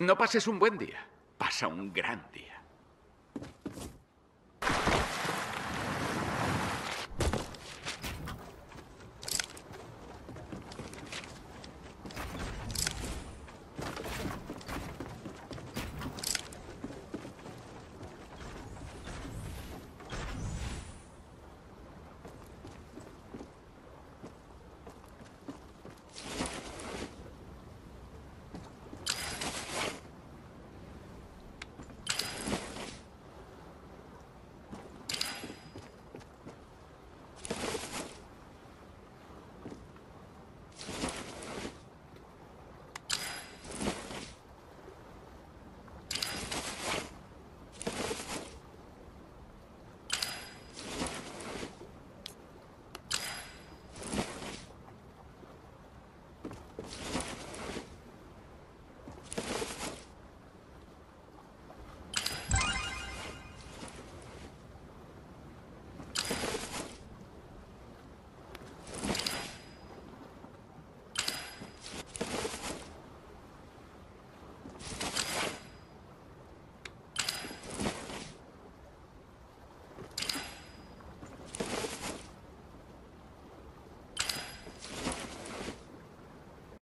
No pases un buen día, pasa un gran día.